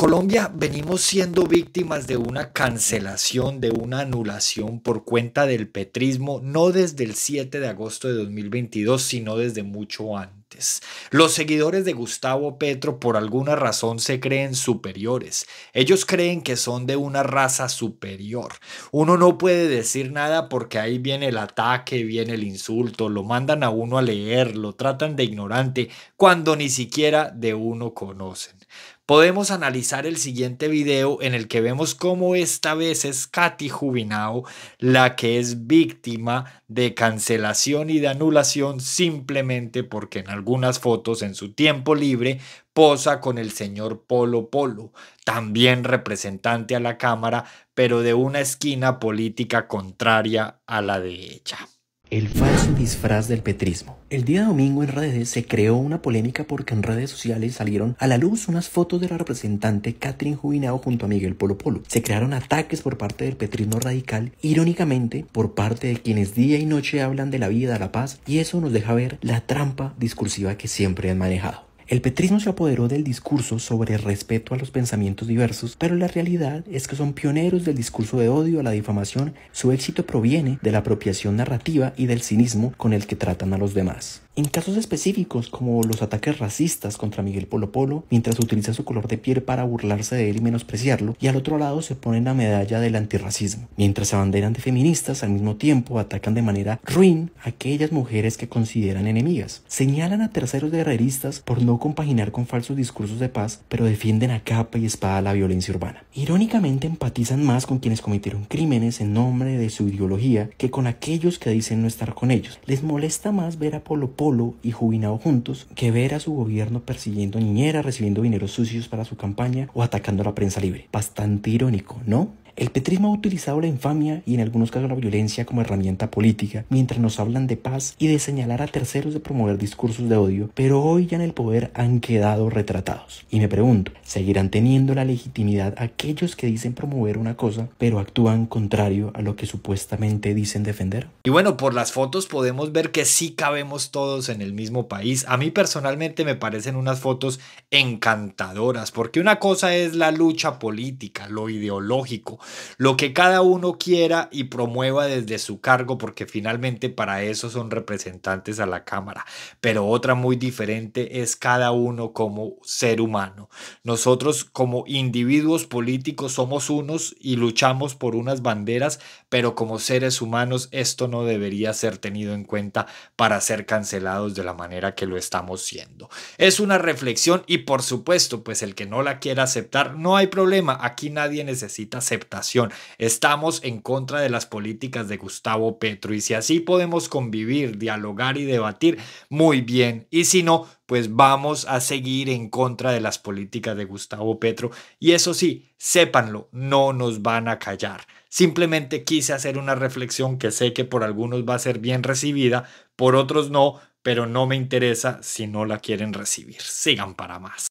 Colombia venimos siendo víctimas de una cancelación, de una anulación por cuenta del petrismo, no desde el 7 de agosto de 2022, sino desde mucho antes. Los seguidores de Gustavo Petro por alguna razón se creen superiores. Ellos creen que son de una raza superior. Uno no puede decir nada porque ahí viene el ataque, viene el insulto, lo mandan a uno a leer, lo tratan de ignorante cuando ni siquiera de uno conocen podemos analizar el siguiente video en el que vemos cómo esta vez es Katy Jubinao la que es víctima de cancelación y de anulación simplemente porque en algunas fotos en su tiempo libre, posa con el señor Polo Polo, también representante a la Cámara, pero de una esquina política contraria a la de ella. El falso disfraz del petrismo. El día domingo en redes se creó una polémica porque en redes sociales salieron a la luz unas fotos de la representante Catherine Jubinao junto a Miguel Polo Polo. Se crearon ataques por parte del petrismo radical, irónicamente por parte de quienes día y noche hablan de la vida, la paz, y eso nos deja ver la trampa discursiva que siempre han manejado. El petrismo se apoderó del discurso sobre respeto a los pensamientos diversos, pero la realidad es que son pioneros del discurso de odio a la difamación. Su éxito proviene de la apropiación narrativa y del cinismo con el que tratan a los demás. En casos específicos como los ataques racistas contra Miguel Polo Polo, mientras utiliza su color de piel para burlarse de él y menospreciarlo, y al otro lado se ponen la medalla del antirracismo, mientras se abanderan de feministas al mismo tiempo atacan de manera ruin a aquellas mujeres que consideran enemigas, señalan a terceros guerreristas por no compaginar con falsos discursos de paz, pero defienden a capa y espada la violencia urbana. Irónicamente empatizan más con quienes cometieron crímenes en nombre de su ideología que con aquellos que dicen no estar con ellos. Les molesta más ver a Polo Polo y Jubinado juntos que ver a su gobierno persiguiendo niñeras, recibiendo dineros sucios para su campaña o atacando a la prensa libre. Bastante irónico, ¿no? El petrismo ha utilizado la infamia y en algunos casos la violencia como herramienta política, mientras nos hablan de paz y de señalar a terceros de promover discursos de odio, pero hoy ya en el poder han quedado retratados. Y me pregunto, ¿seguirán teniendo la legitimidad aquellos que dicen promover una cosa, pero actúan contrario a lo que supuestamente dicen defender? Y bueno, por las fotos podemos ver que sí cabemos todos en el mismo país. A mí personalmente me parecen unas fotos encantadoras, porque una cosa es la lucha política, lo ideológico, lo que cada uno quiera y promueva desde su cargo, porque finalmente para eso son representantes a la Cámara. Pero otra muy diferente es cada uno como ser humano. Nosotros como individuos políticos somos unos y luchamos por unas banderas, pero como seres humanos esto no debería ser tenido en cuenta para ser cancelados de la manera que lo estamos siendo. Es una reflexión y por supuesto, pues el que no la quiera aceptar, no hay problema. Aquí nadie necesita aceptar Estamos en contra de las políticas de Gustavo Petro y si así podemos convivir, dialogar y debatir, muy bien. Y si no, pues vamos a seguir en contra de las políticas de Gustavo Petro. Y eso sí, sépanlo, no nos van a callar. Simplemente quise hacer una reflexión que sé que por algunos va a ser bien recibida, por otros no, pero no me interesa si no la quieren recibir. Sigan para más.